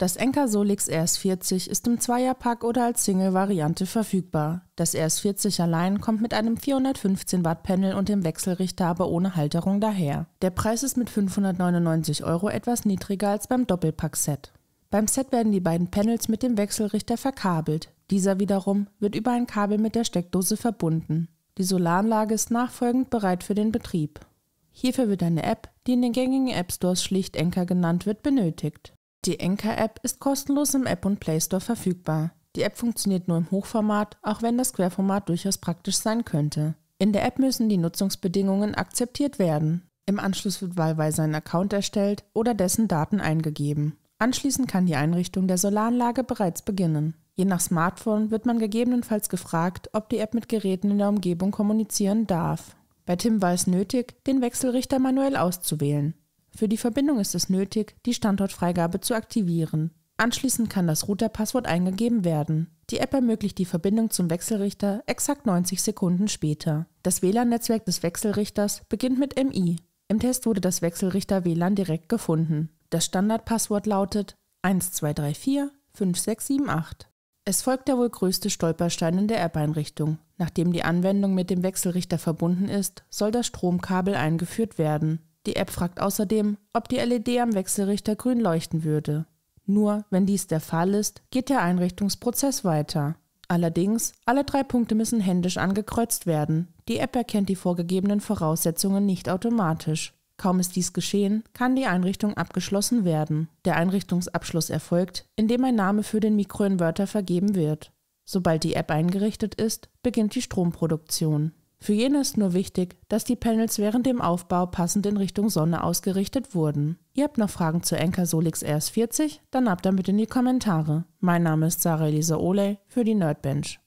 Das Enker Solix RS40 ist im Zweierpack oder als Single-Variante verfügbar. Das RS40 allein kommt mit einem 415 Watt Panel und dem Wechselrichter aber ohne Halterung daher. Der Preis ist mit 599 Euro etwas niedriger als beim Doppelpack-Set. Beim Set werden die beiden Panels mit dem Wechselrichter verkabelt. Dieser wiederum wird über ein Kabel mit der Steckdose verbunden. Die Solaranlage ist nachfolgend bereit für den Betrieb. Hierfür wird eine App, die in den gängigen App Stores schlicht Enker genannt wird, benötigt. Die Enker-App ist kostenlos im App und Play Store verfügbar. Die App funktioniert nur im Hochformat, auch wenn das Querformat durchaus praktisch sein könnte. In der App müssen die Nutzungsbedingungen akzeptiert werden. Im Anschluss wird wahlweise ein Account erstellt oder dessen Daten eingegeben. Anschließend kann die Einrichtung der Solaranlage bereits beginnen. Je nach Smartphone wird man gegebenenfalls gefragt, ob die App mit Geräten in der Umgebung kommunizieren darf. Bei Tim war es nötig, den Wechselrichter manuell auszuwählen. Für die Verbindung ist es nötig, die Standortfreigabe zu aktivieren. Anschließend kann das Routerpasswort eingegeben werden. Die App ermöglicht die Verbindung zum Wechselrichter exakt 90 Sekunden später. Das WLAN-Netzwerk des Wechselrichters beginnt mit MI. Im Test wurde das Wechselrichter WLAN direkt gefunden. Das Standardpasswort lautet 1234 5678. Es folgt der wohl größte Stolperstein in der App-Einrichtung. Nachdem die Anwendung mit dem Wechselrichter verbunden ist, soll das Stromkabel eingeführt werden. Die App fragt außerdem, ob die LED am Wechselrichter grün leuchten würde. Nur wenn dies der Fall ist, geht der Einrichtungsprozess weiter. Allerdings, alle drei Punkte müssen händisch angekreuzt werden. Die App erkennt die vorgegebenen Voraussetzungen nicht automatisch. Kaum ist dies geschehen, kann die Einrichtung abgeschlossen werden. Der Einrichtungsabschluss erfolgt, indem ein Name für den Mikroinverter vergeben wird. Sobald die App eingerichtet ist, beginnt die Stromproduktion. Für jene ist nur wichtig, dass die Panels während dem Aufbau passend in Richtung Sonne ausgerichtet wurden. Ihr habt noch Fragen zu Enker Solix RS40? Dann ab damit in die Kommentare. Mein Name ist Sarah Elisa Ole für die Nerdbench.